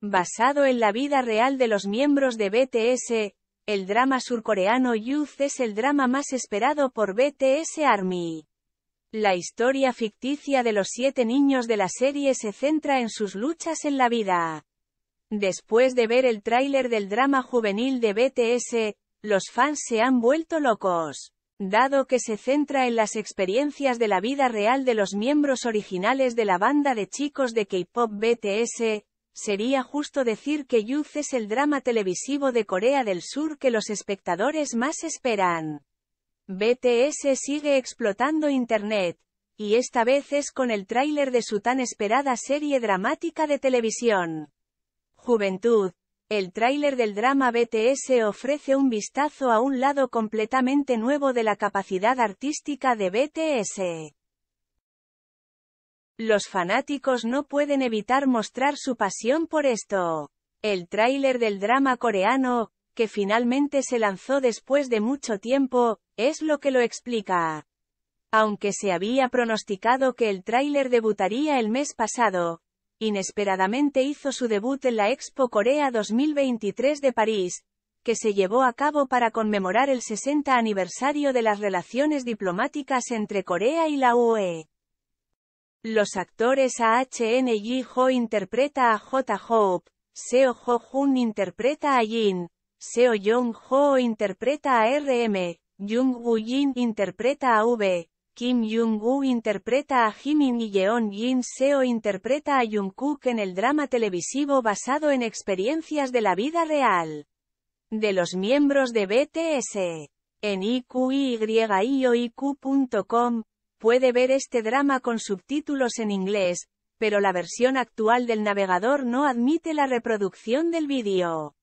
Basado en la vida real de los miembros de BTS, el drama surcoreano Youth es el drama más esperado por BTS Army. La historia ficticia de los siete niños de la serie se centra en sus luchas en la vida. Después de ver el tráiler del drama juvenil de BTS, los fans se han vuelto locos. Dado que se centra en las experiencias de la vida real de los miembros originales de la banda de chicos de K-pop BTS, sería justo decir que Youth es el drama televisivo de Corea del Sur que los espectadores más esperan. BTS sigue explotando Internet, y esta vez es con el tráiler de su tan esperada serie dramática de televisión. Juventud. El tráiler del drama BTS ofrece un vistazo a un lado completamente nuevo de la capacidad artística de BTS. Los fanáticos no pueden evitar mostrar su pasión por esto. El tráiler del drama coreano, que finalmente se lanzó después de mucho tiempo, es lo que lo explica. Aunque se había pronosticado que el tráiler debutaría el mes pasado, inesperadamente hizo su debut en la Expo Corea 2023 de París, que se llevó a cabo para conmemorar el 60 aniversario de las relaciones diplomáticas entre Corea y la UE. Los actores A.H.N. Yi Ho interpreta a J. Hope, Seo Ho Jun interpreta a Jin, Seo jung Ho interpreta a R.M., Jung Woo Jin interpreta a V, Kim Jung-woo interpreta a Jimin y Yeon Jin-seo interpreta a Jungkook en el drama televisivo basado en experiencias de la vida real. De los miembros de BTS. En iqyioiq.com, puede ver este drama con subtítulos en inglés, pero la versión actual del navegador no admite la reproducción del vídeo.